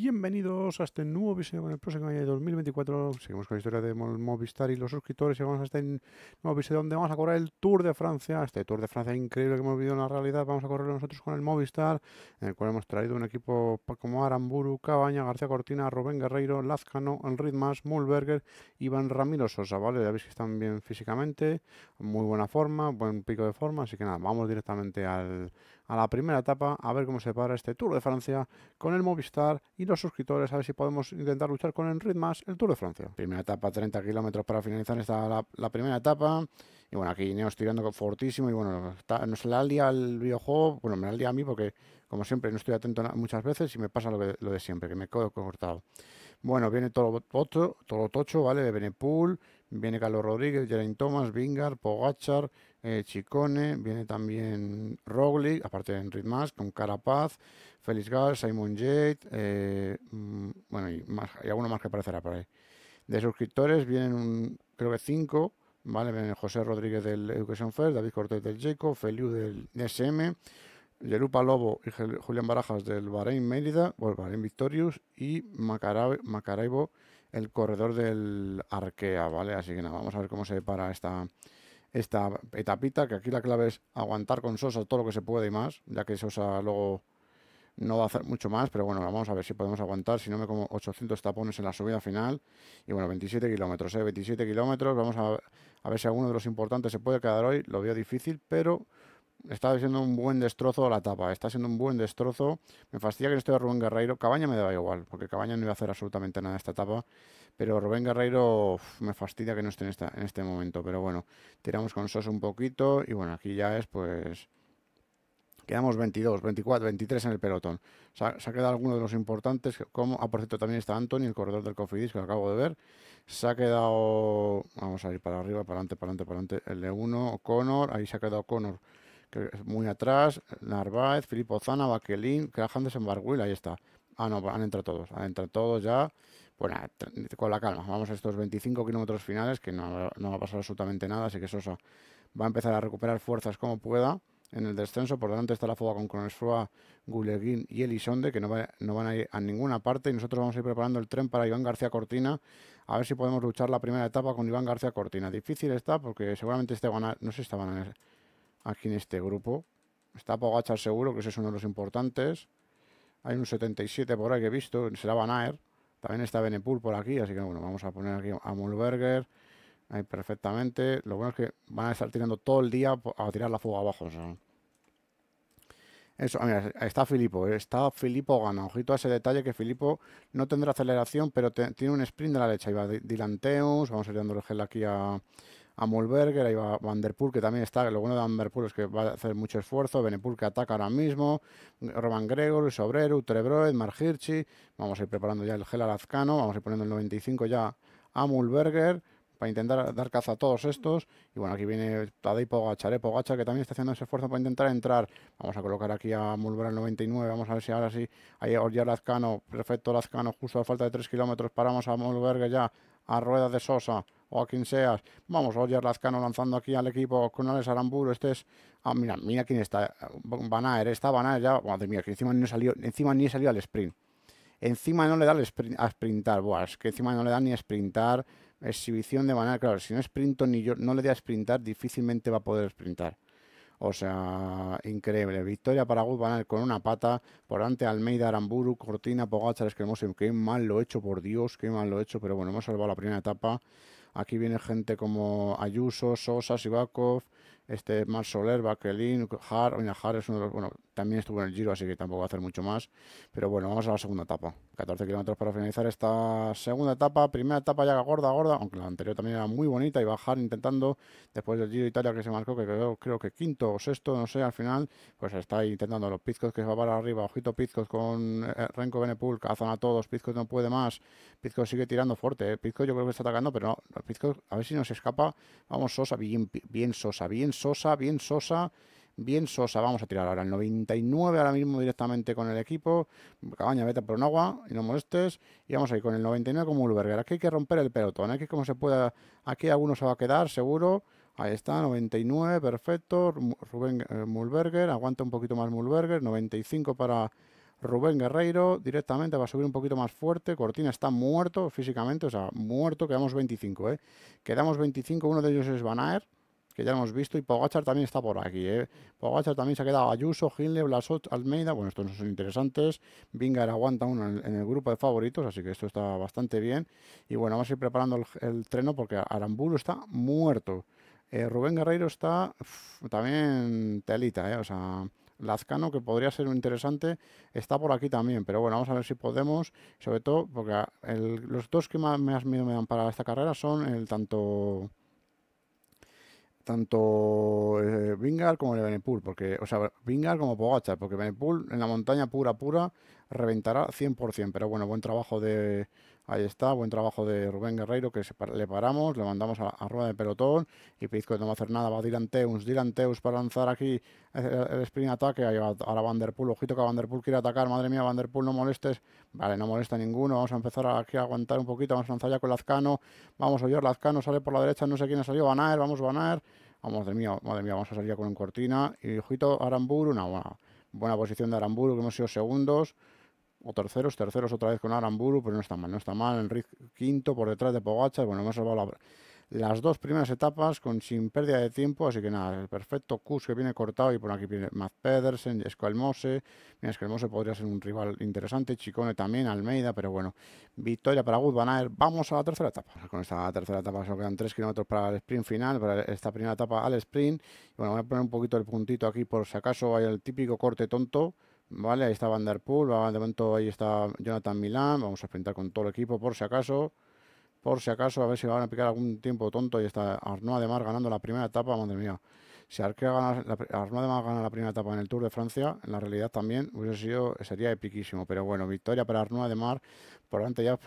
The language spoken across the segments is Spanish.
Bienvenidos a este nuevo episodio con el próximo año de 2024. Seguimos con la historia de Movistar y los suscriptores y vamos a este nuevo episodio donde vamos a correr el Tour de Francia. Este Tour de Francia increíble que hemos vivido en la realidad. Vamos a correrlo nosotros con el Movistar, en el cual hemos traído un equipo como Aramburu, Cabaña, García Cortina, Rubén Guerreiro, Lazcano, Ritmas, Mulberger, Iván Ramiro Sosa, ¿vale? Ya veis que están bien físicamente, muy buena forma, buen pico de forma, así que nada, vamos directamente al, a la primera etapa, a ver cómo se para este Tour de Francia con el Movistar y los suscriptores, a ver si podemos intentar luchar con el Ritmas el Tour de Francia. Primera etapa, 30 kilómetros para finalizar esta, la, primera etapa. Y bueno, aquí estoy tirando fortísimo y bueno, no nos la día el videojuego, bueno, me la día a mí porque como siempre no estoy atento muchas veces y me pasa lo, de siempre, que me quedo cortado. Bueno, viene todo, otro todo tocho, ¿vale? De Benepool, viene Carlos Rodríguez, Geraint Thomas, Vingar, Pogachar, eh, Chicone, viene también Roglic, aparte de Enric Mas, con Carapaz, Félix Gall, Simon Jade, eh, mm, bueno, y, más, alguno más que aparecerá por ahí. De suscriptores vienen un, creo que cinco, ¿vale? Vienen José Rodríguez del Education First, David Cortés del Jeco, Feliu del DSM, Yerupa Lobo y Julián Barajas del Bahrein Mérida, o el Bahrein Victorious, y Macaraibo el corredor del Arkea, ¿vale? Así que nada, vamos a ver cómo se para esta, esta etapita, que aquí la clave es aguantar con Sosa todo lo que se puede y más, ya que Sosa luego no va a hacer mucho más, pero bueno, vamos a ver si podemos aguantar, si no me como 800 tapones en la subida final, y bueno, 27 kilómetros, 27 ¿eh? kilómetros, vamos a ver si alguno de los importantes se puede quedar hoy, lo veo difícil, pero está siendo un buen destrozo a la tapa está siendo un buen destrozo. Me fastidia que no esté Rubén Guerreiro. Cabaña me daba igual, porque Cabaña no iba a hacer absolutamente nada en esta etapa. Pero Rubén Guerreiro me fastidia que no esté en, esta, en este momento. Pero bueno, tiramos con Sos un poquito y bueno, aquí ya es pues... Quedamos 22, 24, 23 en el pelotón. Se ha, quedado alguno de los importantes, como, ah, por cierto, también está Anthony, el corredor del Cofidis, que acabo de ver. Se ha quedado, vamos a ir para arriba, para adelante, para adelante, para adelante, el de 1, Conor. ahí se ha quedado Conor muy atrás, Narváez, Filippo Zana, Baquelín, Graham de ahí está. Ah, no, han entrado todos, han entrado todos ya. Bueno, con la calma, vamos a estos 25 kilómetros finales, que no, va a pasar absolutamente nada, así que Sosa va a empezar a recuperar fuerzas como pueda en el descenso. Por delante está la fuga con Cronesfroa, Guleguín y Elisonde, que no, van a ir a ninguna parte. Y nosotros vamos a ir preparando el tren para Iván García Cortina, a ver si podemos luchar la primera etapa con Iván García Cortina. Difícil está, porque seguramente este van a, no sé si estaban aquí en este grupo. Está Pogachar seguro, que ese es uno de los importantes. Hay un 77 por ahí que he visto, será Van Aert. También está Benepul por aquí, así que bueno, vamos a poner aquí a Mulberger. Ahí perfectamente. Lo bueno es que van a estar tirando todo el día a tirar la fuga abajo. Eso, mira, está Filipo, eh, está Filipo gana. Ojito a ese detalle que Filipo no tendrá aceleración, pero tiene un sprint de la leche. y va a vamos a ir dando el gel aquí a, a Mulberger, ahí va Van Der Poel, que también está, lo bueno de Van es que va a hacer mucho esfuerzo, Benepul que ataca ahora mismo, Roman Gregor, Sobrero, Trebroet, Margirchi, vamos a ir preparando ya el gel alazcano, vamos a ir poniendo el 95 ya a Mulberger, para intentar dar caza a todos estos. Y bueno, aquí viene Tadej Pogacar, eh, pogacha que también está haciendo ese esfuerzo para intentar entrar. Vamos a colocar aquí a Mulberger el 99, vamos a ver si ahora sí, ahí ya Lazcano, perfecto Lazcano, justo a falta de 3 kilómetros, paramos a Mulberger ya a Rueda de Sosa o a quien seas. Vamos, oye Lazcano lanzando aquí al equipo con Alex Aramburu. Este es. Ah, mira, mira quién está. Van a está a ya. Madre mía, que encima ni salió, encima ni al sprint. Encima no le da sprint, a sprintar. Buah, es que encima no le da ni a sprintar. Exhibición de manera. claro, si no sprinto ni yo, no le da a sprintar, difícilmente va a poder sprintar. O sea, increíble. Victoria para Guzbanal con una pata. Por delante, Almeida, Aramburu, Cortina, Pogachar, Escremosen. Qué mal lo he hecho, por Dios, qué mal lo he hecho. Pero bueno, hemos salvado la primera etapa. Aquí viene gente como Ayuso, Sosa, Sivakov, este Mar Soler, Bakelin, Har. Mira, es uno de los también estuvo en el giro, así que tampoco va a hacer mucho más. Pero bueno, vamos a la segunda etapa. 14 kilómetros para finalizar esta segunda etapa. Primera etapa ya gorda, gorda, aunque la anterior también era muy bonita y bajar intentando después del giro de Italia que se marcó, que quedó creo que quinto o sexto, no sé, al final, pues está intentando los Pizcos que se va para arriba. Ojito Pizcos con eh, Renko Benepul, cazan a todos. Pizcos no puede más. Pizcos sigue tirando fuerte. Eh. Pizcos yo creo que está atacando, pero no. Pizcos, a ver si nos escapa. Vamos, Sosa, bien, Sosa, bien Sosa, bien Sosa. Bien sosa bien sosa. Vamos a tirar ahora el 99 ahora mismo directamente con el equipo. Cabaña, vete por un agua y no molestes. Y vamos a ir con el 99 como Mulberger. Aquí hay que romper el pelotón. Aquí como se pueda. Aquí alguno se va a quedar seguro. Ahí está, 99, perfecto. Rubén eh, Mulberger, aguanta un poquito más Mulberger. 95 para Rubén Guerreiro directamente va a subir un poquito más fuerte. Cortina está muerto físicamente, o sea, muerto. Quedamos 25, ¿eh? Quedamos 25, uno de ellos es Van Aert que ya hemos visto, y Pogachar también está por aquí. ¿eh? Pogachar también se ha quedado Ayuso, Gile, Blasot, Almeida, bueno, estos no son interesantes. Vingar aguanta uno en el, grupo de favoritos, así que esto está bastante bien. Y bueno, vamos a ir preparando el, treno porque Aramburu está muerto. Eh, Rubén Guerreiro está también telita, ¿eh? o sea, Lazcano, que podría ser un interesante, está por aquí también. Pero bueno, vamos a ver si podemos. Sobre todo, porque los dos que más, más, miedo me dan para esta carrera son el tanto tanto eh, como el Benepul, porque, o sea, Vingar como Pogachar, porque Benepul en la montaña pura, pura, reventará 100%. Pero bueno, buen trabajo de, Ahí está, buen trabajo de Rubén Guerreiro, que le paramos, le mandamos a, rueda de pelotón. Y Pizco no va a hacer nada, va Dilanteus, Dilanteus para lanzar aquí eh, eh, el, sprint ataque. Ahí va ahora Vanderpool, ojito que Vanderpool quiere atacar. Madre mía, Vanderpool, no molestes. Vale, no molesta ninguno. Vamos a empezar aquí a aguantar un poquito. Vamos a lanzar ya con Lazcano. Vamos a oír, Lazcano sale por la derecha, no sé quién ha salido. Banaer, vamos Banaer. Vamos, oh, madre mía, madre mía, vamos a salir con un cortina. Y ojito, Aramburu, una buena, posición de Aramburu, que hemos sido segundos o terceros, terceros otra vez con Aramburu, pero no está mal, no está mal. Enrique quinto por detrás de Pogacha. bueno, hemos salvado las dos primeras etapas con sin pérdida de tiempo, así que nada, el perfecto Kus que viene cortado y por aquí viene Matt Pedersen, Escalmose, mira, Escalmose podría ser un rival interesante, Chicone también, Almeida, pero bueno, victoria para Wood Van vamos a la tercera etapa. Con esta tercera etapa solo quedan 3 kilómetros para el sprint final, para esta primera etapa al sprint. bueno, voy a poner un poquito el puntito aquí por si acaso hay el típico corte tonto Vale, ahí está Van Der Poel, de momento ahí está Jonathan Milán, vamos a enfrentar con todo el equipo por si acaso, por si acaso, a ver si van a picar algún tiempo tonto, y está Arnaud Mar ganando la primera etapa, madre mía, si Arnaud gana la primera etapa en el Tour de Francia, en la realidad también hubiese sido, sería epiquísimo, pero bueno, victoria para Arnaud Mar por delante ya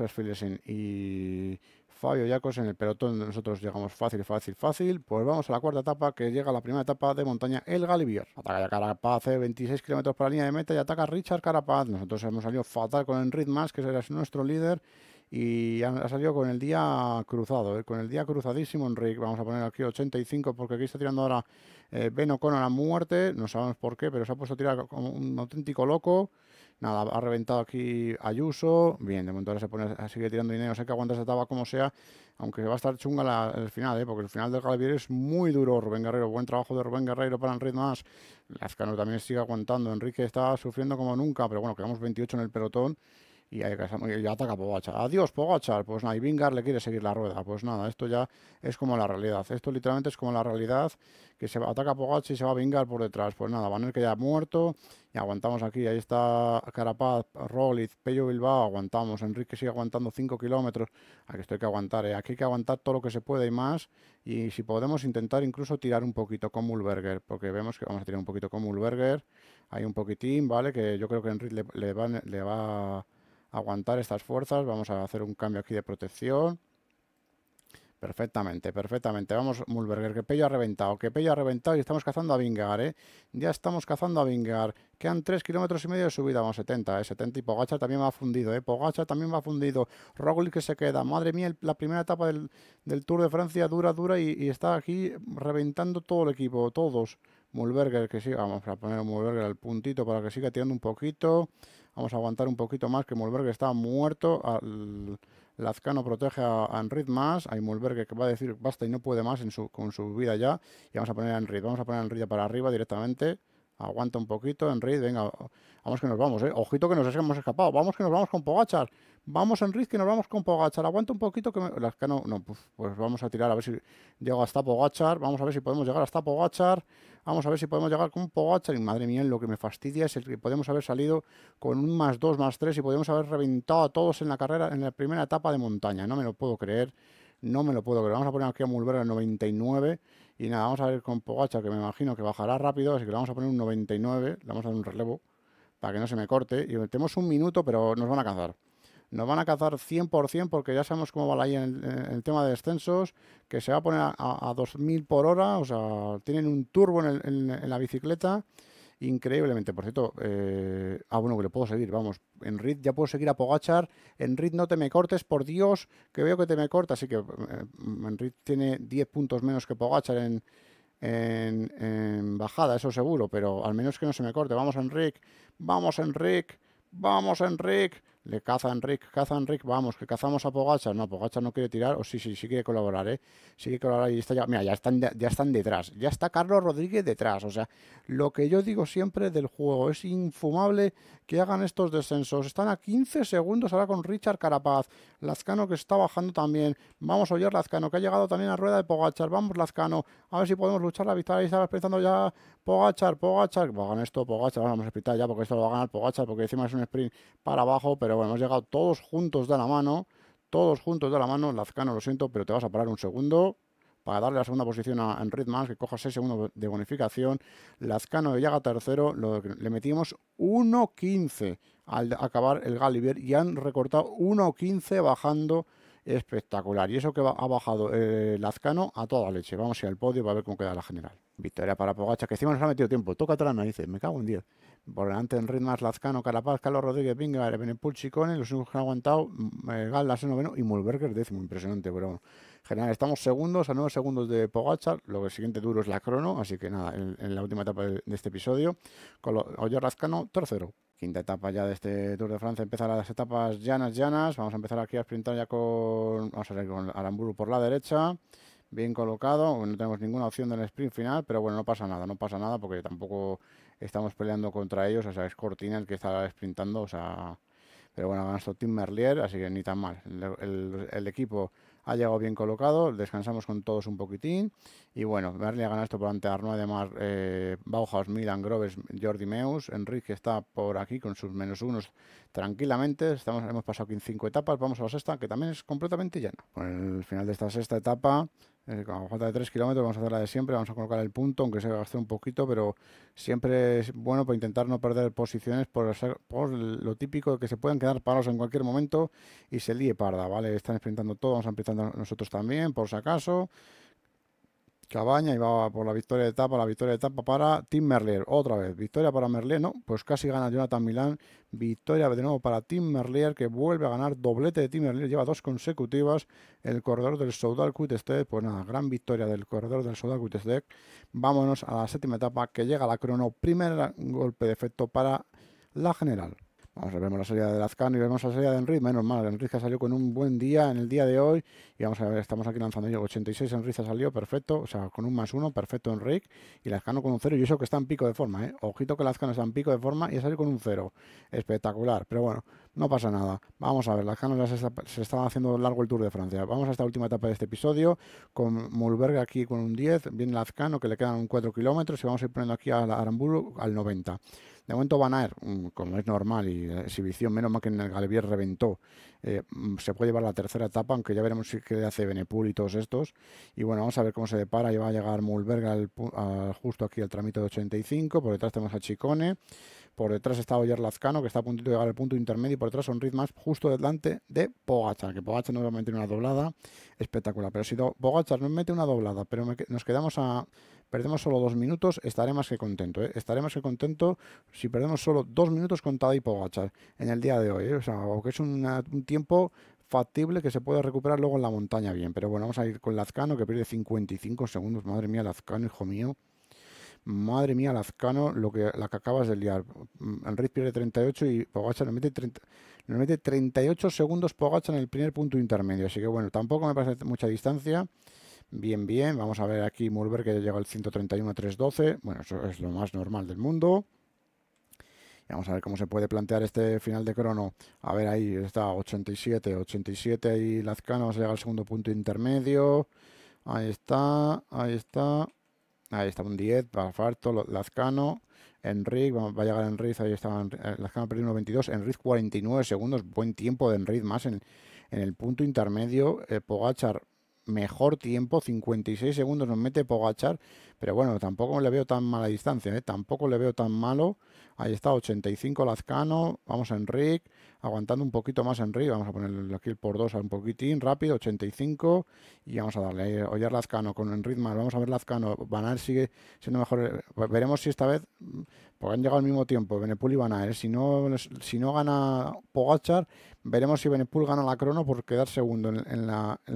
y Fabio Yacos en el pelotón nosotros llegamos fácil, fácil, fácil. Pues vamos a la cuarta etapa que llega a la primera etapa de montaña El Galibier. Ataca ya Carapaz, 26 eh, kilómetros para la línea de meta y ataca Richard Carapaz. Nosotros hemos salido fatal con Enric más, que será nuestro líder. Y ha salido con el día cruzado, eh, con el día cruzadísimo Enric. Vamos a poner aquí 85 porque aquí está tirando ahora eh, Beno con O'Connor a muerte. No sabemos por qué, pero se ha puesto a tirar como un auténtico loco. Nada, ha reventado aquí Ayuso. Bien, de momento ahora se pone, sigue tirando dinero. Sé que aguanta esa etapa como sea, aunque va a estar chunga el final, ¿eh? porque el final del Galavier es muy duro. Rubén Guerrero, buen trabajo de Rubén Guerrero para Enrique más. Lascano también sigue aguantando. Enrique está sufriendo como nunca, pero bueno, quedamos 28 en el pelotón y ya ataca Pogachar. Adiós Pogachar, pues nada, y Vingar le quiere seguir la rueda. Pues nada, esto ya es como la realidad. Esto literalmente es como la realidad, que se ataca Pogachar y se va a vingar por detrás. Pues nada, Van que ya ha muerto y aguantamos aquí. Ahí está Carapaz, Roglic, Pello Bilbao, aguantamos. Enrique sigue aguantando 5 kilómetros. Aquí estoy hay que aguantar, eh, aquí hay que aguantar todo lo que se puede y más. Y si podemos intentar incluso tirar un poquito con Mulberger, porque vemos que vamos a tirar un poquito con Mulberger. Hay un poquitín, ¿vale? Que yo creo que Enrique le, Le va aguantar estas fuerzas. Vamos a hacer un cambio aquí de protección. Perfectamente, perfectamente. Vamos, Mulberger, que Pello ha reventado, que Pello ha reventado y estamos cazando a Vingar, ¿eh? Ya estamos cazando a Vingar. Quedan 3 kilómetros y medio de subida, vamos, 70, ¿eh? 70 y Pogacha también va fundido, ¿eh? Pogacha también va fundido. Roglic que se queda. Madre mía, la primera etapa del, Tour de Francia dura, dura y, está aquí reventando todo el equipo, todos. Mulberger que siga, vamos a poner a Mulberger al puntito para que siga tirando un poquito. Vamos a aguantar un poquito más, que Mulberg está muerto. Al, Lazcano protege a, a más, hay Mulberg que va a decir basta y no puede más con su vida ya. Y vamos a poner a Enrid, vamos a poner a Enrid para arriba directamente. Aguanta un poquito, Enrique. venga, vamos que nos vamos, ¿eh? Ojito que nos hemos escapado, vamos que nos vamos con Pogachar. Vamos, Enrique, que nos vamos con Pogachar. Aguanta un poquito que... Me... Las que no, pues, vamos a tirar a ver si llego hasta Pogachar. Vamos a ver si podemos llegar hasta Pogachar. Vamos a ver si podemos llegar con Pogachar. Y madre mía, lo que me fastidia es el que podemos haber salido con un más dos, más tres y podemos haber reventado a todos en la carrera, en la primera etapa de montaña. No me lo puedo creer. No me lo puedo creer. Vamos a poner aquí a Mulver al 99 y nada, vamos a ver con Pogacha, que me imagino que bajará rápido, así que le vamos a poner un 99, le vamos a dar un relevo para que no se me corte. Y metemos un minuto, pero nos van a cazar. Nos van a cazar 100% porque ya sabemos cómo va la IA en, el, tema de descensos, que se va a poner a, 2.000 por hora, o sea, tienen un turbo en, la bicicleta, increíblemente. Por cierto, eh, ah, bueno, que le puedo seguir, vamos, Enric, ya puedo seguir a Pogachar, Enric, no te me cortes, por Dios, que veo que te me cortas, así que eh, En tiene 10 puntos menos que Pogachar en, en, en, bajada, eso seguro, pero al menos que no se me corte, vamos Enric, vamos Enric, vamos Enric, le caza Rick, cazan caza vamos, que cazamos a Pogacha. No, Pogacha no quiere tirar, o oh, sí, sí, sí quiere colaborar, ¿eh? Sí quiere colaborar y está ya, mira, ya están, ya están detrás, ya está Carlos Rodríguez detrás. O sea, lo que yo digo siempre del juego, es infumable que hagan estos descensos. Están a 15 segundos ahora con Richard Carapaz, Lazcano que está bajando también. Vamos a oír Lazcano, que ha llegado también a rueda de Pogachar. Vamos, Lazcano, a ver si podemos luchar la victoria. ahí estaba pensando ya Pogachar, Pogachar, va a ganar esto, Pogachar, vamos a explicar ya porque esto lo va a ganar Pogachar, porque encima es un sprint para abajo, pero bueno, hemos llegado todos juntos de la mano, todos juntos de la mano, Lazcano, lo siento, pero te vas a parar un segundo para darle la segunda posición a Enric que coja 6 segundos de bonificación, Lazcano llega tercero, le metimos 1.15 al acabar el Galibier y han recortado 1.15 bajando espectacular. Y eso que ha bajado eh, Lazcano a toda leche. Vamos a ir al podio para ver cómo queda la general. Victoria para Pogacha, que encima nos ha metido tiempo. Toca las narices, me cago en 10. Por delante en ritmas Lazcano, Carapaz, Carlos Rodríguez, Vingar, Benepul, Chicone, los únicos que han aguantado, eh, Galdas en noveno y Mulberger décimo. Impresionante, pero bueno. General, estamos segundos, a nueve segundos de Pogacha. Lo que siguiente duro es la crono, así que nada, en, la última etapa de, este episodio. Con Oyer Lazcano, tercero. Quinta etapa ya de este Tour de Francia, empiezan las etapas llanas, llanas. Vamos a empezar aquí a sprintar ya con, vamos a ver, con Aramburu por la derecha bien colocado. No tenemos ninguna opción del sprint final, pero bueno, no pasa nada, no pasa nada porque tampoco estamos peleando contra ellos. O sea, es Cortina el que está sprintando, o sea... Pero bueno, ganó Tim Merlier, así que ni tan mal. el equipo ha llegado bien colocado, descansamos con todos un poquitín y bueno, Berli ha ganado esto por ante Arno, además eh, Bauhaus, Milan, Groves, Jordi Meus, Enrique está por aquí con sus menos unos tranquilamente, estamos, hemos pasado aquí en cinco etapas, vamos a la sexta que también es completamente llena con pues el final de esta sexta etapa, eh, con falta de tres kilómetros vamos a hacer la de siempre, vamos a colocar el punto, aunque se gaste un poquito, pero siempre es bueno para intentar no perder posiciones por, lo típico de que se puedan quedar parados en cualquier momento y se lie parda, ¿vale? Están experimentando todo, vamos a empezar nosotros también, por si acaso. Cabaña iba por la victoria de etapa, la victoria de etapa para Tim Merlier. Otra vez, victoria para Merlier, no, pues casi gana Jonathan Milán. Victoria de nuevo para Tim Merlier, que vuelve a ganar doblete de Tim Merlier, lleva dos consecutivas. El corredor del Soudal Kutestec, pues nada, gran victoria del corredor del Soudal Kutestec. Vámonos a la séptima etapa que llega la crono, primer golpe de efecto para la general. Vamos a ver, la salida de Lazcano y vemos la salida de Enrique Menos mal, Enrique salió con un buen día en el día de hoy. Y vamos a ver, estamos aquí lanzando yo. 86, Enrique ha perfecto, o sea, con un más uno, perfecto Enric. Y Lazcano con un cero. Y eso que está en pico de forma, ¿eh? Ojito que Lazcano está en pico de forma y ha salido con un cero. Espectacular, pero bueno, no pasa nada. Vamos a ver, Lazcano ya se, está, estaba haciendo largo el Tour de Francia. Vamos a esta última etapa de este episodio. Con Mulberg aquí con un 10. Viene Lazcano que le quedan 4 kilómetros. Y vamos a ir poniendo aquí a Aramburu al 90. De momento Van Aert, mm, como es normal y exhibición, menos mal que en el Galvier reventó, eh, mm, se puede llevar la tercera etapa, aunque ya veremos si qué hace Benepul y todos estos. Y bueno, vamos a ver cómo se depara. Y va a llegar Mulberg justo aquí al trámite de 85, por detrás tenemos a Chicone, por detrás está Oyer Lazcano, que está a punto de llegar al punto intermedio, y por detrás son más justo delante de Pogachar, que Pogachar nos va a meter una doblada espectacular. Pero si Pogachar no mete una doblada, pero nos quedamos a perdemos solo dos minutos, estaré más que contento. ¿eh? Estaré más que contento si perdemos solo dos minutos con y Pogachar en el día de hoy. ¿eh? O sea, aunque es un tiempo factible que se pueda recuperar luego en la montaña bien. Pero bueno, vamos a ir con Lazcano que pierde 55 segundos. Madre mía, Lazcano, hijo mío. Madre mía, Lazcano, lo que, la que acabas de liar. Mm, Enrique pierde 38 y Pogacha nos mete, 38 segundos Pogacha en el primer punto intermedio. Así que bueno, tampoco me parece mucha distancia. Bien, bien. Vamos a ver aquí Mulber que llega al 131-312. Bueno, eso es lo más normal del mundo. Y vamos a ver cómo se puede plantear este final de crono. A ver, ahí está 87, 87 y Lazcano. Vamos a llegar al segundo punto intermedio. Ahí está, ahí está. Ahí está un 10 para Farto, Lazcano. Enric, va a llegar Enric, ahí está eh, Lazcano perdió 1.22. Enric 49 segundos, buen tiempo de Enric más en, el punto intermedio. Eh, Pogachar mejor tiempo, 56 segundos nos mete Pogachar pero bueno, tampoco le veo tan mala distancia, ¿eh? tampoco le veo tan malo. Ahí está, 85 Lazcano, vamos a Enric, aguantando un poquito más Enric, vamos a ponerle aquí el por dos a un poquitín, rápido, 85, y vamos a darle eh, a ollar Lazcano con Enric más, vamos a ver Lazcano, Banal sigue siendo mejor, eh, veremos si esta vez, mm, porque han llegado al mismo tiempo, Benepul y Van si no, si no gana Pogachar, veremos si Benepul gana la crono por quedar segundo en, la, en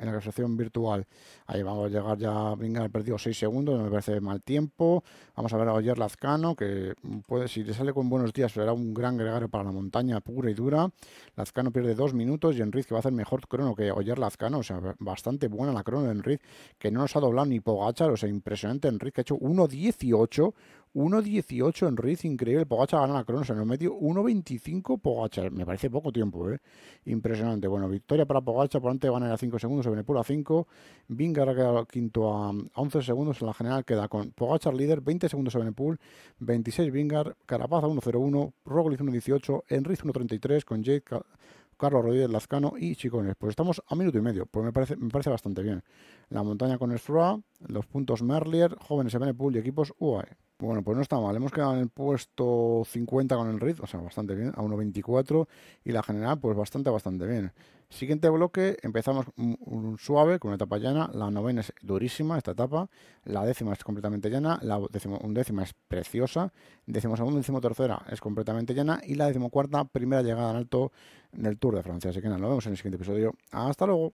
clasificación virtual. Ahí vamos a llegar ya, venga, perdido 6 segundos no me parece mal tiempo. Vamos a ver a Oyer Lazcano, que puede, si le sale con buenos días será un gran gregario para la montaña pura y dura. Lazcano pierde dos minutos y enrique que va a hacer mejor crono que Oyer Lazcano, o sea, bastante buena la crono de Enrique. que no nos ha doblado ni Pogachar, o sea, impresionante Enrique que ha hecho 1.18, 1.18 en Riz, increíble. Pogacha gana la Cronos en el medio, 1.25 Pogacha. Me parece poco tiempo, ¿eh? Impresionante. Bueno, victoria para Pogacha, por antes van a ir a 5 segundos, se a 5. Vingar queda quinto a 11 um, segundos, en la general queda con Pogacha líder, 20 segundos a Benepul, 26 Vingar, Carapaz a 1.01, Roglic 1.18, Enriz 1.33 con Jake... Carlos Rodríguez Lazcano y Chicones. Pues estamos a minuto y medio, pues me parece, me parece bastante bien. La montaña con Esfroa, los puntos Merlier, jóvenes Ebenepool y equipos UAE. Bueno, pues no está mal. Hemos quedado en el puesto 50 con el RID, o sea, bastante bien, a 1.24. Y la general, pues bastante, bastante bien. Siguiente bloque, empezamos un, suave con una etapa llana. La novena es durísima, esta etapa. La décima es completamente llana. La décima undécima es preciosa. Décimo segunda, décimo tercera es completamente llana. Y la décimo cuarta, primera llegada en alto del Tour de Francia. Así que nada, nos vemos en el siguiente episodio. Hasta luego.